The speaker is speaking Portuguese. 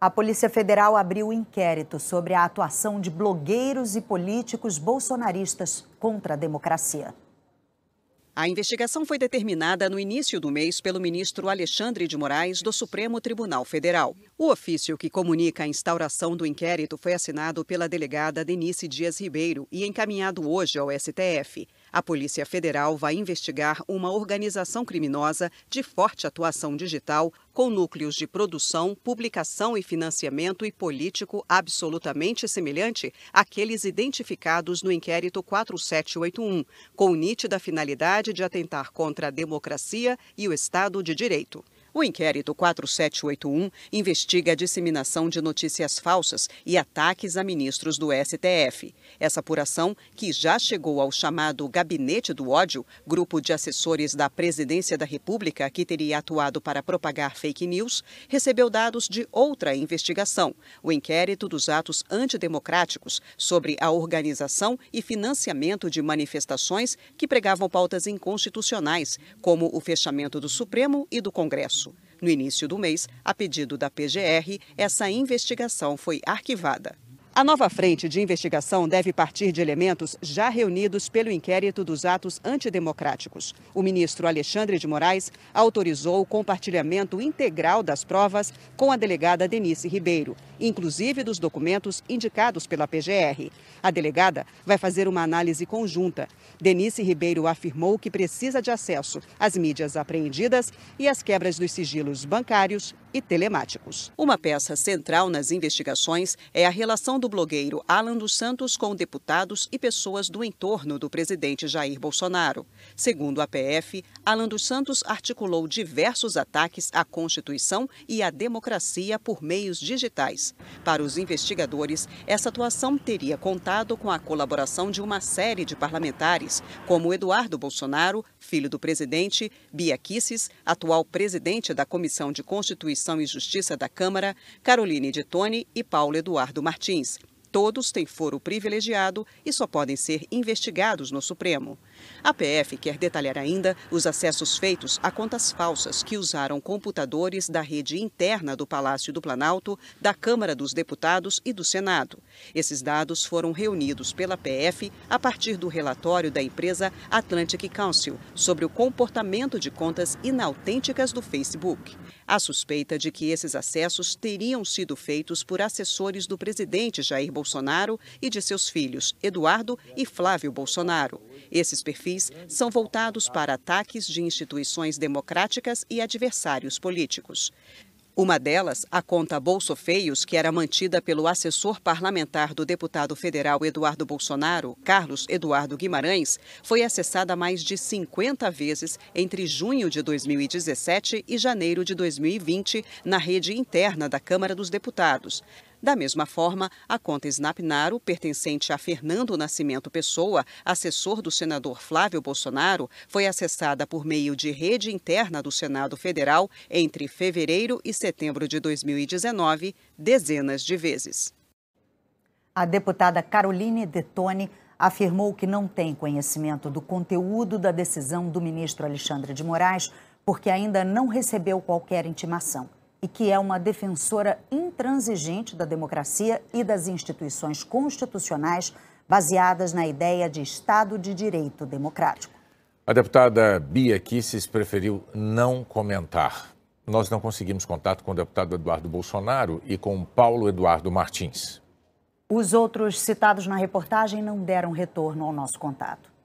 A Polícia Federal abriu inquérito sobre a atuação de blogueiros e políticos bolsonaristas contra a democracia. A investigação foi determinada no início do mês pelo ministro Alexandre de Moraes do Supremo Tribunal Federal. O ofício que comunica a instauração do inquérito foi assinado pela delegada Denise Dias Ribeiro e encaminhado hoje ao STF. A Polícia Federal vai investigar uma organização criminosa de forte atuação digital, com núcleos de produção, publicação e financiamento e político absolutamente semelhante àqueles identificados no inquérito 4781, com nítida finalidade de atentar contra a democracia e o Estado de Direito. O inquérito 4781 investiga a disseminação de notícias falsas e ataques a ministros do STF. Essa apuração, que já chegou ao chamado Gabinete do Ódio, grupo de assessores da Presidência da República que teria atuado para propagar fake news, recebeu dados de outra investigação, o inquérito dos atos antidemocráticos sobre a organização e financiamento de manifestações que pregavam pautas inconstitucionais, como o fechamento do Supremo e do Congresso março. No início do mês, a pedido da PGR, essa investigação foi arquivada. A nova frente de investigação deve partir de elementos já reunidos pelo inquérito dos atos antidemocráticos. O ministro Alexandre de Moraes autorizou o compartilhamento integral das provas com a delegada Denise Ribeiro, inclusive dos documentos indicados pela PGR. A delegada vai fazer uma análise conjunta. Denise Ribeiro afirmou que precisa de acesso às mídias apreendidas e às quebras dos sigilos bancários e telemáticos. Uma peça central nas investigações é a relação do do blogueiro Alan dos Santos com deputados e pessoas do entorno do presidente Jair Bolsonaro. Segundo a PF, Alan dos Santos articulou diversos ataques à Constituição e à democracia por meios digitais. Para os investigadores, essa atuação teria contado com a colaboração de uma série de parlamentares, como Eduardo Bolsonaro, filho do presidente, Bia Kisses, atual presidente da Comissão de Constituição e Justiça da Câmara, Caroline de Tone e Paulo Eduardo Martins. Todos têm foro privilegiado e só podem ser investigados no Supremo. A PF quer detalhar ainda os acessos feitos a contas falsas que usaram computadores da rede interna do Palácio do Planalto, da Câmara dos Deputados e do Senado. Esses dados foram reunidos pela PF a partir do relatório da empresa Atlantic Council sobre o comportamento de contas inautênticas do Facebook. A suspeita de que esses acessos teriam sido feitos por assessores do presidente Jair Bolsonaro e de seus filhos Eduardo e Flávio Bolsonaro. Esses perfis são voltados para ataques de instituições democráticas e adversários políticos. Uma delas, a conta Bolsofeios, que era mantida pelo assessor parlamentar do deputado federal Eduardo Bolsonaro, Carlos Eduardo Guimarães, foi acessada mais de 50 vezes entre junho de 2017 e janeiro de 2020 na rede interna da Câmara dos Deputados. Da mesma forma, a conta Snapnaro, pertencente a Fernando Nascimento Pessoa, assessor do senador Flávio Bolsonaro, foi acessada por meio de rede interna do Senado Federal entre fevereiro e setembro de 2019, dezenas de vezes. A deputada Caroline Detoni afirmou que não tem conhecimento do conteúdo da decisão do ministro Alexandre de Moraes, porque ainda não recebeu qualquer intimação e que é uma defensora intransigente da democracia e das instituições constitucionais baseadas na ideia de Estado de Direito Democrático. A deputada Bia Kisses preferiu não comentar. Nós não conseguimos contato com o deputado Eduardo Bolsonaro e com Paulo Eduardo Martins. Os outros citados na reportagem não deram retorno ao nosso contato.